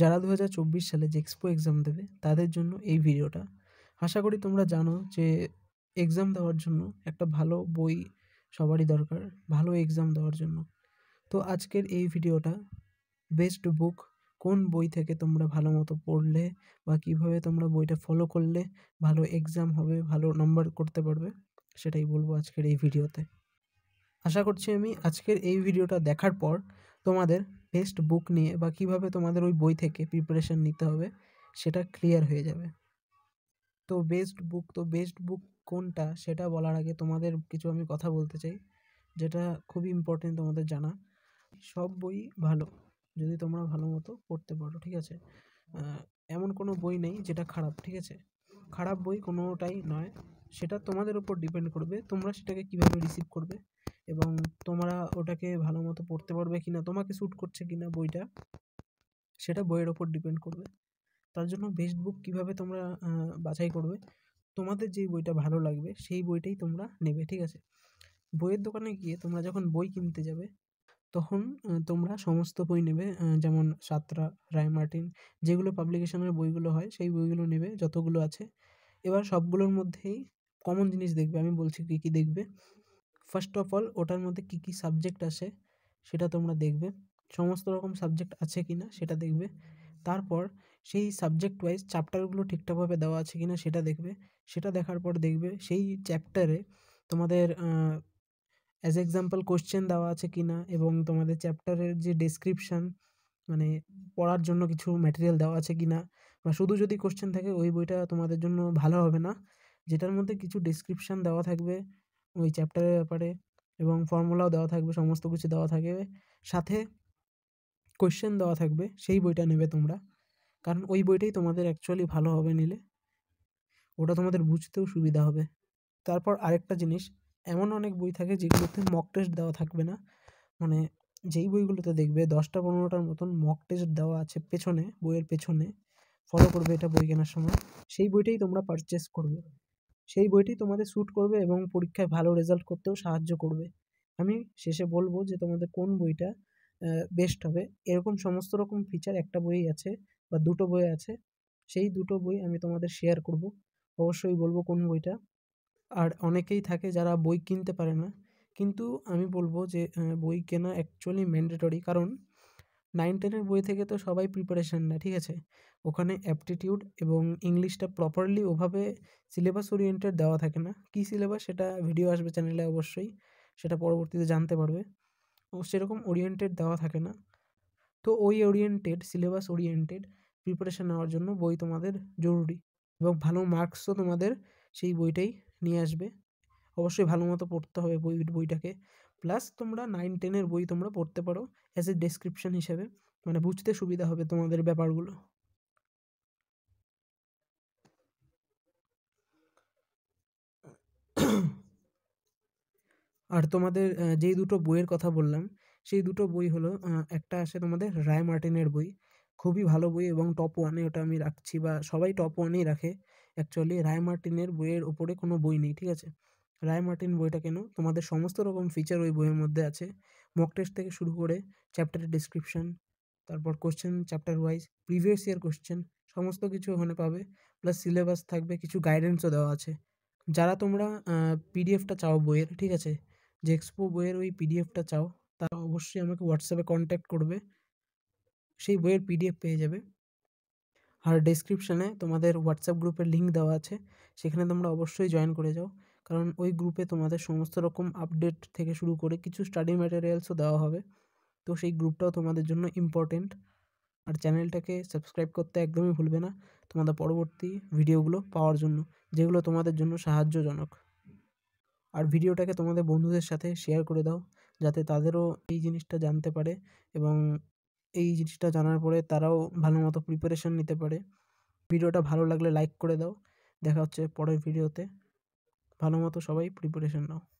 যারা দু সালে যে এক্সপো এক্সাম দেবে তাদের জন্য এই ভিডিওটা আশা করি তোমরা জানো যে এক্সাম দেওয়ার জন্য একটা ভালো বই সবারই দরকার ভালো এক্সাম দেওয়ার জন্য তো আজকের এই ভিডিওটা বেস্ট বুক কোন বই থেকে তোমরা ভালো মতো পড়লে বা কিভাবে তোমরা বইটা ফলো করলে ভালো এক্সাম হবে ভালো নাম্বার করতে পারবে সেটাই বলবো আজকের এই ভিডিওতে আশা করছি আমি আজকের এই ভিডিওটা দেখার পর তোমাদের বেস্ট বুক নিয়ে বা কীভাবে তোমাদের ওই বই থেকে প্রিপারেশান নিতে হবে সেটা ক্লিয়ার হয়ে যাবে তো বেস্ট বুক তো বেস্ট বুক কোনটা সেটা বলার আগে তোমাদের কিছু আমি কথা বলতে চাই যেটা খুবই ইম্পর্টেন্ট তোমাদের জানা সব বই ভালো যদি তোমরা ভালো মতো পড়তে পারো ঠিক আছে এমন কোনো বই নেই যেটা খারাপ ঠিক আছে খারাপ বই কোনোটাই নয় সেটা তোমাদের উপর ডিপেন্ড করবে তোমরা সেটাকে কীভাবে রিসিভ করবে এবং তোমরা ওটাকে ভালো মতো পড়তে পারবে কি না তোমাকে শ্যুট করছে কি না বইটা সেটা বইয়ের ওপর ডিপেন্ড করবে তার জন্য বেস্ট বুক কীভাবে তোমরা বাছাই করবে তোমাদের যেই বইটা ভালো লাগবে সেই বইটাই তোমরা নেবে ঠিক আছে বইয়ের দোকানে গিয়ে তোমরা যখন বই কিনতে যাবে তখন তোমরা সমস্ত বই নেবে যেমন সাতরা রায় মার্টিন যেগুলো পাবলিকেশনের বইগুলো হয় সেই বইগুলো নেবে যতগুলো আছে এবার সবগুলোর মধ্যেই কমন জিনিস দেখবে আমি বলছি কী কী দেখবে ফার্স্ট অফ অল ওটার মধ্যে কী কী সাবজেক্ট আছে সেটা তোমরা দেখবে সমস্ত রকম সাবজেক্ট আছে কি না সেটা দেখবে তারপর সেই সাবজেক্ট ওয়াইজ চ্যাপ্টারগুলো ঠিকঠাকভাবে দেওয়া আছে কি না সেটা দেখবে সেটা দেখার পর দেখবে সেই চ্যাপ্টারে তোমাদের অ্যাজ এক্সাম্পল কোশ্চেন দেওয়া আছে কি না এবং তোমাদের চ্যাপ্টারের যে ডেসক্রিপশান মানে পড়ার জন্য কিছু ম্যাটেরিয়াল দেওয়া আছে কি না বা শুধু যদি কোশ্চেন থাকে ওই বইটা তোমাদের জন্য ভালো হবে না যেটার মধ্যে কিছু ডেসক্রিপশান দেওয়া থাকবে ওই চ্যাপ্টারের ব্যাপারে এবং ফর্মুলাও দেওয়া থাকবে সমস্ত কিছু দেওয়া থাকবে সাথে কোয়েশ্চেন দেওয়া থাকবে সেই বইটা নেবে তোমরা কারণ ওই বইটাই তোমাদের অ্যাকচুয়ালি ভালো হবে নিলে ওটা তোমাদের বুঝতেও সুবিধা হবে তারপর আরেকটা জিনিস এমন অনেক বই থাকে যেগুলোতে মক টেস্ট দেওয়া থাকবে না মানে যেই বইগুলোতে দেখবে দশটা পনেরোটার মতন মক টেস্ট দেওয়া আছে পেছনে বইয়ের পেছনে ফলো করবে এটা বই কেনার সময় সেই বইটাই তোমরা পারচেস করবে সেই বইটি তোমাদের শ্যুট করবে এবং পরীক্ষায় ভালো রেজাল্ট করতেও সাহায্য করবে আমি শেষে বলবো যে তোমাদের কোন বইটা বেস্ট হবে এরকম সমস্ত রকম ফিচার একটা বই আছে বা দুটো বই আছে সেই দুটো বই আমি তোমাদের শেয়ার করব অবশ্যই বলবো কোন বইটা আর অনেকেই থাকে যারা বই কিনতে পারে না কিন্তু আমি বলবো যে বই কেনা অ্যাকচুয়ালি ম্যান্ডেটরি কারণ নাইন টেনের বই থেকে তো সবাই প্রিপারেশান না ঠিক আছে ওখানে অ্যাপটিটিউড এবং ইংলিশটা প্রপারলি ওভাবে সিলেবাস ওরিয়েন্টেড দেওয়া থাকে না কী সিলেবাস সেটা ভিডিও আসবে চ্যানেলে অবশ্যই সেটা পরবর্তীতে জানতে পারবে ও সেরকম ওরিয়েন্টেড দেওয়া থাকে না তো ওই ওরিয়েন্টেড সিলেবাস ওরিয়েন্টেড প্রিপারেশান নেওয়ার জন্য বই তোমাদের জরুরি এবং ভালো মার্কসও তোমাদের সেই বইটাই নিয়ে আসবে অবশ্যই ভালো মতো পড়তে হবে বই বইটাকে প্লাস তোমরা নাইন টেনের বই তোমরা পড়তে পারো অ্যাজ এ ডেসক্রিপশন হিসেবে মানে বুঝতে সুবিধা হবে তোমাদের ব্যাপারগুলো আর তোমাদের যেই দুটো বইয়ের কথা বললাম সেই দুটো বই হলো একটা আসে তোমাদের রায় মার্টিনের বই খুবই ভালো বই এবং টপ ওয়ানে ওটা আমি রাখছি বা সবাই টপ ওয়ানেই রাখে অ্যাকচুয়ালি রায় মার্টিনের বইয়ের ওপরে কোনো বই নেই ঠিক আছে রায় মার্টিন বইটা কেন তোমাদের সমস্ত রকম ফিচার ওই বইয়ের মধ্যে আছে মক টেস্ট থেকে শুরু করে চ্যাপ্টারের ডিসক্রিপশান তারপর question chapter wise previous year question সমস্ত কিছু ওখানে পাবে প্লাস সিলেবাস থাকবে কিছু গাইডেন্সও দেওয়া আছে যারা তোমরা পিডিএফটা চাও বইয়ের ঠিক আছে যে এক্সপো বইয়ের ওই পিডিএফটা চাও তারা অবশ্যই আমাকে হোয়াটসঅ্যাপে কন্ট্যাক্ট করবে সেই বইয়ের পিডিএফ পেয়ে যাবে আর ডেসক্রিপশানে তোমাদের হোয়াটসঅ্যাপ গ্রুপের লিঙ্ক দেওয়া আছে সেখানে তোমরা অবশ্যই জয়েন করে যাও কারণ ওই গ্রুপে তোমাদের সমস্ত রকম আপডেট থেকে শুরু করে কিছু স্টাডি ম্যাটেরিয়ালসও দেওয়া হবে তো সেই গ্রুপটাও তোমাদের জন্য ইম্পর্টেন্ট আর চ্যানেলটাকে সাবস্ক্রাইব করতে একদমই ভুলবে না তোমাদের পরবর্তী ভিডিওগুলো পাওয়ার জন্য যেগুলো তোমাদের জন্য সাহায্যজনক আর ভিডিওটাকে তোমাদের বন্ধুদের সাথে শেয়ার করে দাও যাতে তাদেরও এই জিনিসটা জানতে পারে এবং এই জিনিসটা জানার পরে তারাও ভালো মতো প্রিপারেশান নিতে পারে ভিডিওটা ভালো লাগলে লাইক করে দাও দেখা হচ্ছে পরের ভিডিওতে ভালো মতো সবাই প্রিপারেশন নাও